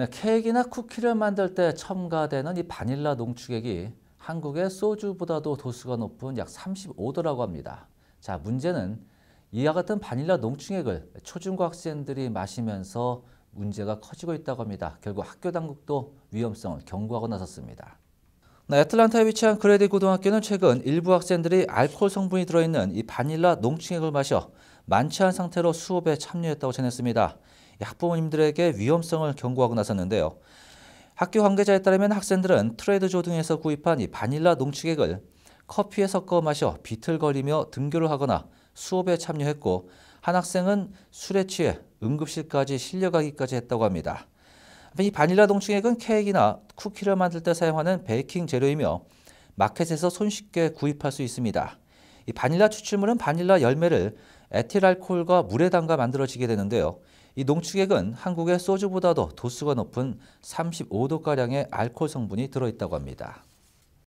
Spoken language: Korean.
네, 케이크나 쿠키를 만들 때 첨가되는 이 바닐라 농축액이 한국의 소주보다도 도수가 높은 약 35도라고 합니다. 자, 문제는 이와 같은 바닐라 농축액을 초중고 학생들이 마시면서 문제가 커지고 있다고 합니다. 결국 학교 당국도 위험성을 경고하고 나섰습니다. 네, 애틀란타에 위치한 그레디 고등학교는 최근 일부 학생들이 알코올 성분이 들어있는 이 바닐라 농축액을 마셔 만취한 상태로 수업에 참여했다고 전했습니다. 학부모님들에게 위험성을 경고하고 나섰는데요. 학교 관계자에 따르면 학생들은 트레이드조 등에서 구입한 이 바닐라 농축액을 커피에 섞어 마셔 비틀거리며 등교를 하거나 수업에 참여했고 한 학생은 술에 취해 응급실까지 실려가기까지 했다고 합니다. 이 바닐라 농축액은 케이크나 쿠키를 만들 때 사용하는 베이킹 재료이며 마켓에서 손쉽게 구입할 수 있습니다. 이 바닐라 추출물은 바닐라 열매를 에틸알코올과 물에담가 만들어지게 되는데요. 이 농축액은 한국의 소주보다도 도수가 높은 35도가량의 알코올 성분이 들어있다고 합니다.